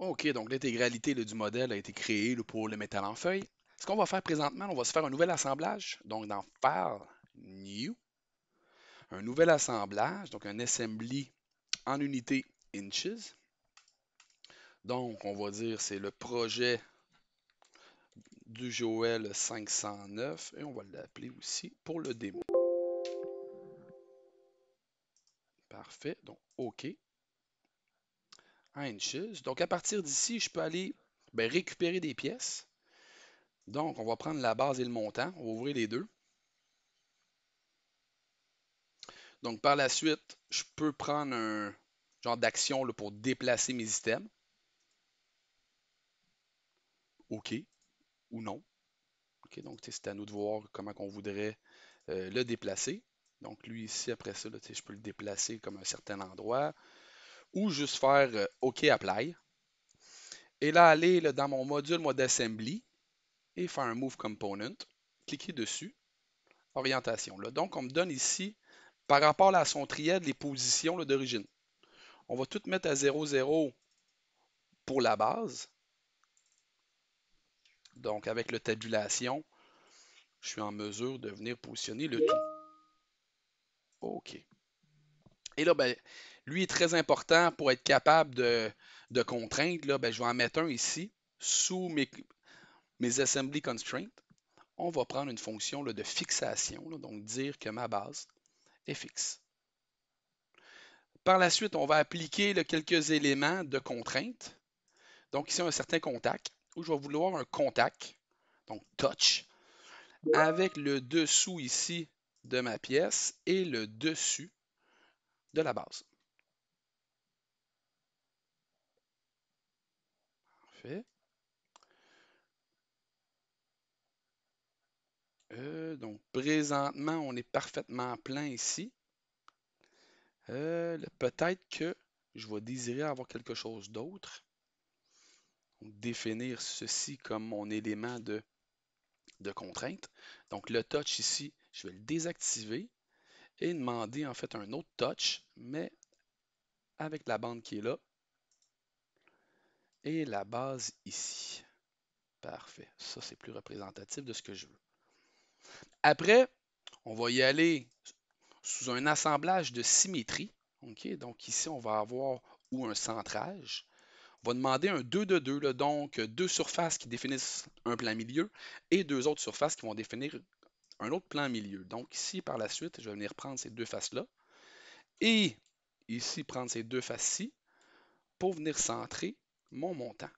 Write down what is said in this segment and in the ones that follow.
OK, donc l'intégralité du modèle a été créée pour le métal en feuille. Ce qu'on va faire présentement, on va se faire un nouvel assemblage. Donc, dans File, New, un nouvel assemblage, donc un assembly en unité inches. Donc, on va dire c'est le projet du Joel 509 et on va l'appeler aussi pour le démo. Parfait, donc OK. Donc, à partir d'ici, je peux aller ben, récupérer des pièces. Donc, on va prendre la base et le montant. On va ouvrir les deux. Donc, par la suite, je peux prendre un genre d'action pour déplacer mes items. OK ou non. OK, donc, c'est à nous de voir comment on voudrait euh, le déplacer. Donc, lui ici, après ça, je peux le déplacer comme un certain endroit ou juste faire euh, OK Apply. Et là, aller dans mon module, mode Assembly et faire un Move Component. Cliquer dessus. Orientation. Donc, on me donne ici, par rapport à son triade, les positions d'origine. On va tout mettre à 0,0 pour la base. Donc, avec le tabulation, je suis en mesure de venir positionner le tout. OK. Et là, ben, lui est très important pour être capable de, contraindre. Là, ben, je vais en mettre un ici, sous mes, mes assembly constraints. On va prendre une fonction de fixation, donc dire que ma base est fixe. Par la suite, on va appliquer quelques éléments de contrainte. Donc ici, un certain contact, où je vais vouloir un contact, donc touch, avec le dessous ici de ma pièce et le dessus la base. Euh, donc, présentement, on est parfaitement plein ici. Euh, peut-être que je vais désirer avoir quelque chose d'autre. Définir ceci comme mon élément de, de contrainte. Donc, le touch ici, je vais le désactiver et demander en fait un autre touch, mais avec la bande qui est là et la base ici. Parfait. Ça, c'est plus représentatif de ce que je veux. Après, on va y aller sous un assemblage de symétrie. Donc ici, on va avoir ou un centrage. On va demander un 2 de 2, donc deux surfaces qui définissent un plein milieu et deux autres surfaces qui vont définir un autre plan milieu. Donc ici, par la suite, je vais venir prendre ces deux faces-là et ici, prendre ces deux faces-ci pour venir centrer mon montant.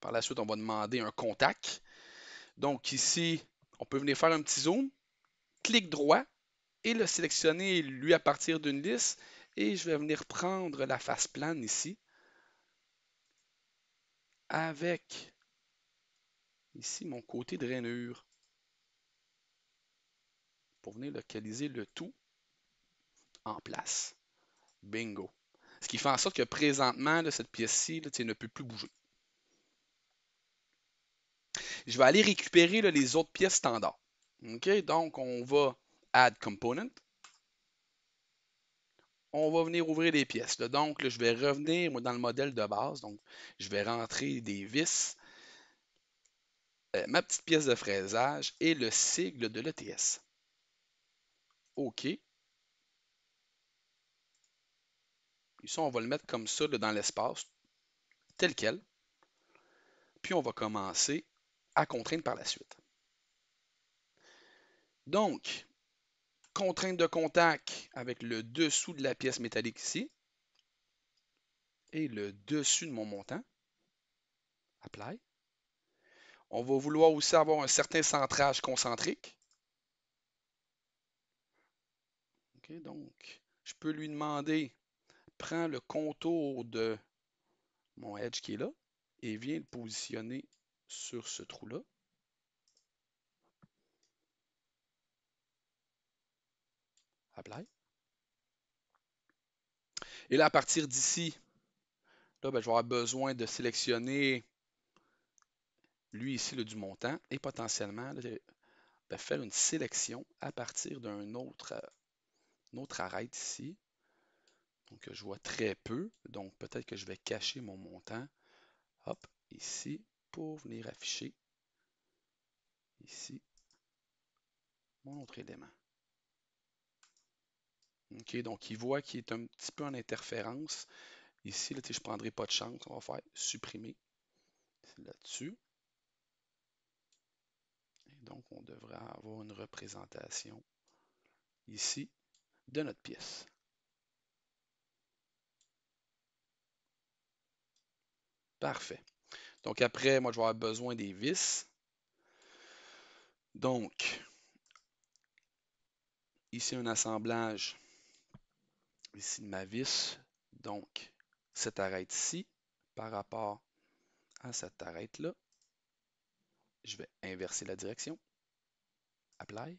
Par la suite, on va demander un contact. Donc ici, on peut venir faire un petit zoom, clic droit et le sélectionner, lui, à partir d'une liste. Et je vais venir prendre la face plane ici avec ici mon côté drainure. Pour venir localiser le tout en place. Bingo. Ce qui fait en sorte que présentement, cette pièce-ci ne peut plus bouger. Je vais aller récupérer les autres pièces standards. Donc, on va Add Component. On va venir ouvrir les pièces. Donc, je vais revenir dans le modèle de base. Donc, je vais rentrer des vis euh, ma petite pièce de fraisage et le sigle de l'ETS. OK. Ici, on va le mettre comme ça dans l'espace, tel quel. Puis on va commencer à contraindre par la suite. Donc, contrainte de contact avec le dessous de la pièce métallique ici et le dessus de mon montant. Apply. On va vouloir aussi avoir un certain centrage concentrique. donc, je peux lui demander, prends le contour de mon edge qui est là et viens le positionner sur ce trou-là. Apply. Et là, à partir d'ici, là, ben, je vais avoir besoin de sélectionner lui ici le du montant, et potentiellement ben, faire une sélection à partir d'un autre, euh, autre arête ici. Donc je vois très peu, donc peut-être que je vais cacher mon montant. Hop, ici, pour venir afficher ici mon autre élément. OK, donc il voit qu'il est un petit peu en interférence. Ici, là, je ne prendrai pas de chance. On va faire supprimer là-dessus. Donc, on devrait avoir une représentation ici de notre pièce. Parfait. Donc après, moi, je vais avoir besoin des vis. Donc, ici, un assemblage. Ici, de ma vis. Donc, cette arête-ci par rapport à cette arête-là je vais inverser la direction. Apply.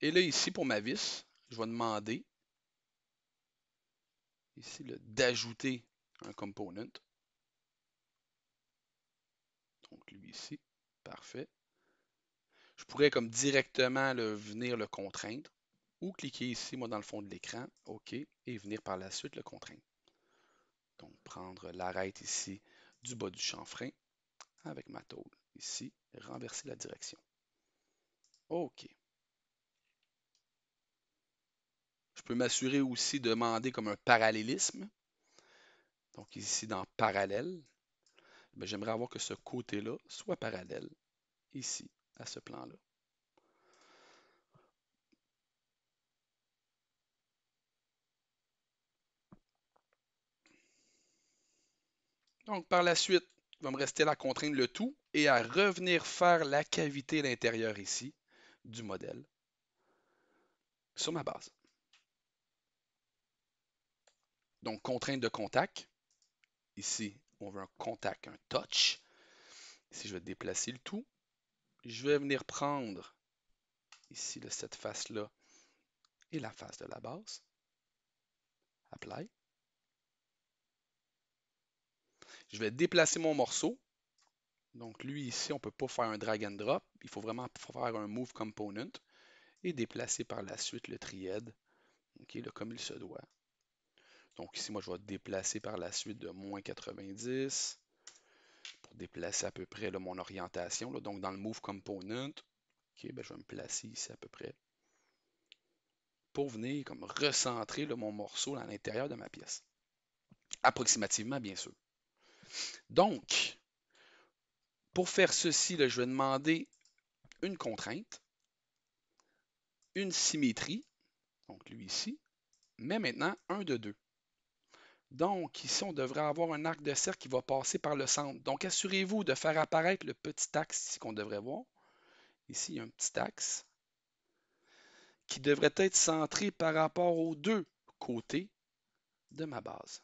Et là, ici, pour ma vis, je vais demander ici d'ajouter un component. Donc, lui ici. Parfait. Je pourrais comme directement venir le contraindre ou cliquer ici, moi, dans le fond de l'écran, OK, et venir par la suite le contraindre. Donc, prendre l'arête ici du bas du chanfrein avec ma tôle ici, renverser la direction. OK. Je peux m'assurer aussi de demander comme un parallélisme. Donc ici, dans parallèle, ben, j'aimerais avoir que ce côté-là soit parallèle ici, à ce plan-là. Donc, par la suite, va me rester là à contraindre le tout et à revenir faire la cavité à l'intérieur ici du modèle sur ma base. Donc, contrainte de contact. Ici, on veut un contact, un touch. Ici, je vais déplacer le tout. Je vais venir prendre ici cette face-là et la face de la base. Apply. Je vais déplacer mon morceau. Donc lui ici, on ne peut pas faire un drag and drop. Il faut vraiment faire un move component et déplacer par la suite le triade, OK. comme il se doit. Donc ici, moi, je vais déplacer par la suite de moins 90 pour déplacer à peu près mon orientation. Donc dans le move component, OK. ben, je vais me placer ici à peu près pour venir comme recentrer mon morceau à l'intérieur de ma pièce. Approximativement, bien sûr. Donc, pour faire ceci, je vais demander une contrainte, une symétrie, donc lui ici, mais maintenant un de deux. Donc, ici, on devrait avoir un arc de cercle qui va passer par le centre. Donc, assurez-vous de faire apparaître le petit axe ici qu'on devrait voir. Ici, il y a un petit axe qui devrait être centré par rapport aux deux côtés de ma base.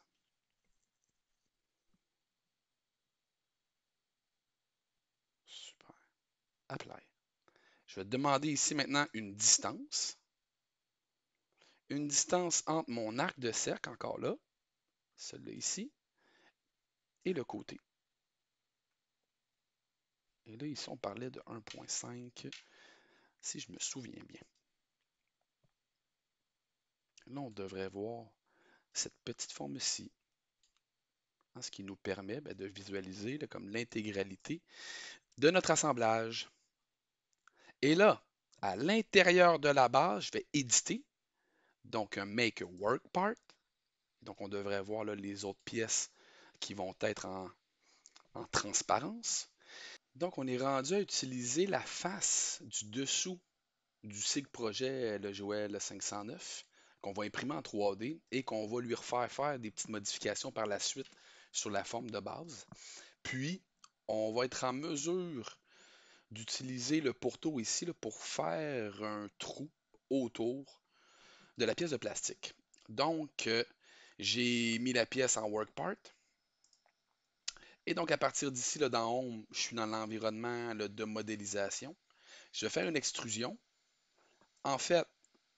Je vais demander ici maintenant une distance. Une distance entre mon arc de cercle, encore là, celui-là ici, et le côté. Et là, ici, on parlait de 1.5, si je me souviens bien. Là, on devrait voir cette petite forme ci ce qui nous permet ben, de visualiser comme l'intégralité de notre assemblage. Et là, à l'intérieur de la base, je vais éditer. Donc, un Make a Work Part. Donc, on devrait voir les autres pièces qui vont être en, en transparence. Donc, on est rendu à utiliser la face du dessous du SIG projet, euh, le Joel 509, qu'on va imprimer en 3D et qu'on va lui refaire faire des petites modifications par la suite sur la forme de base. Puis, on va être en mesure d'utiliser le pourtour ici pour faire un trou autour de la pièce de plastique. Donc, euh, j'ai mis la pièce en work part. Et donc, à partir d'ici, dans Home, je suis dans l'environnement de modélisation. Je vais faire une extrusion. En fait,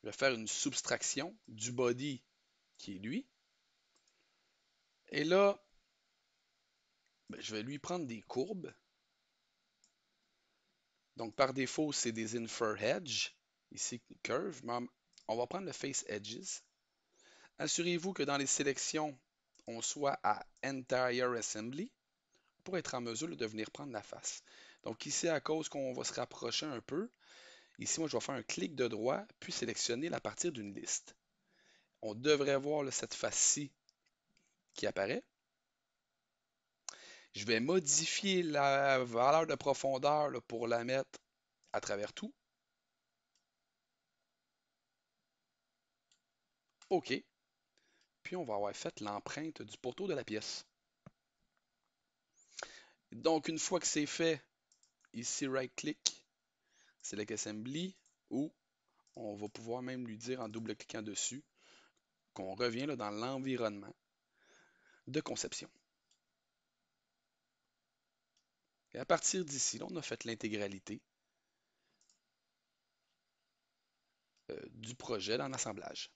je vais faire une soustraction du body qui est lui. Et là, ben, je vais lui prendre des courbes. Donc, par défaut, c'est des Infer Edge, ici Curve, mais on va prendre le Face Edges. Assurez-vous que dans les sélections, on soit à Entire Assembly pour être en mesure de venir prendre la face. Donc ici, à cause qu'on va se rapprocher un peu, ici, moi, je vais faire un clic de droit, puis sélectionner la partir d'une liste. On devrait voir cette face-ci qui apparaît. Je vais modifier la valeur de profondeur pour la mettre à travers tout. OK. Puis on va avoir fait l'empreinte du poteau de la pièce. Donc une fois que c'est fait, ici right-click, Select Assembly, ou on va pouvoir même lui dire en double-cliquant dessus qu'on revient dans l'environnement de conception. Et à partir d'ici, on a fait l'intégralité euh, du projet dans l'assemblage.